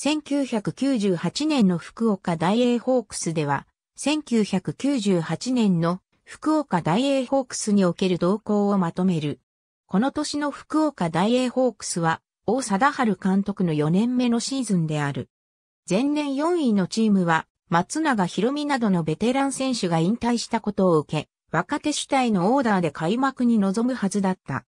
1998年の福岡大英ホークスでは、1998年の福岡大英ホークスにおける動向をまとめる。この年の福岡大英ホークスは、大貞治監督の4年目のシーズンである。前年4位のチームは、松永博美などのベテラン選手が引退したことを受け、若手主体のオーダーで開幕に臨むはずだった。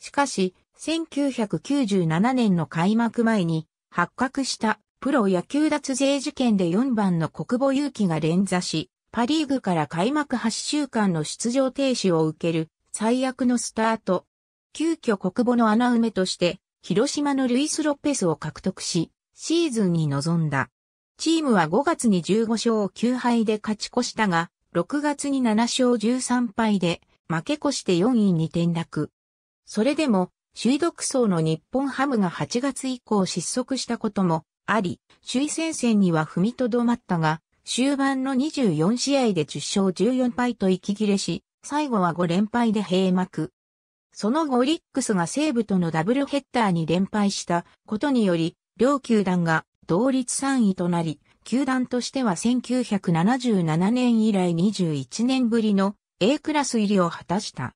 しかし、1997年の開幕前に、発覚したプロ野球脱税事件で4番の国母勇気が連座し、パリーグから開幕8週間の出場停止を受ける最悪のスタート。急遽国母の穴埋めとして、広島のルイス・ロペスを獲得し、シーズンに臨んだ。チームは5月に15勝9敗で勝ち越したが、6月に7勝13敗で負け越して4位に転落。それでも首位独走の日本ハムが8月以降失速したこともあり、首位戦線には踏みとどまったが、終盤の24試合で10勝14敗と息切れし、最後は5連敗で閉幕。その後オリックスが西武とのダブルヘッダーに連敗したことにより、両球団が同率3位となり、球団としては1977年以来21年ぶりの A クラス入りを果たした。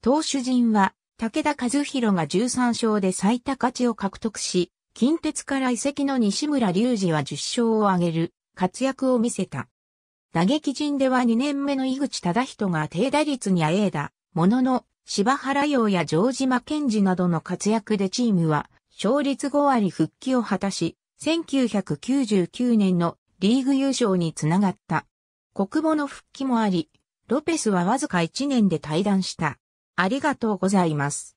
投手陣は武田和弘が13勝で最多勝ちを獲得し、近鉄から移籍の西村隆二は10勝を挙げる活躍を見せた。打撃陣では2年目の井口忠人が低打率にあえいだ、ものの、柴原洋や城島健治などの活躍でチームは、勝率5割復帰を果たし、1999年のリーグ優勝につながった。国母の復帰もあり、ロペスはわずか1年で退団した。ありがとうございます。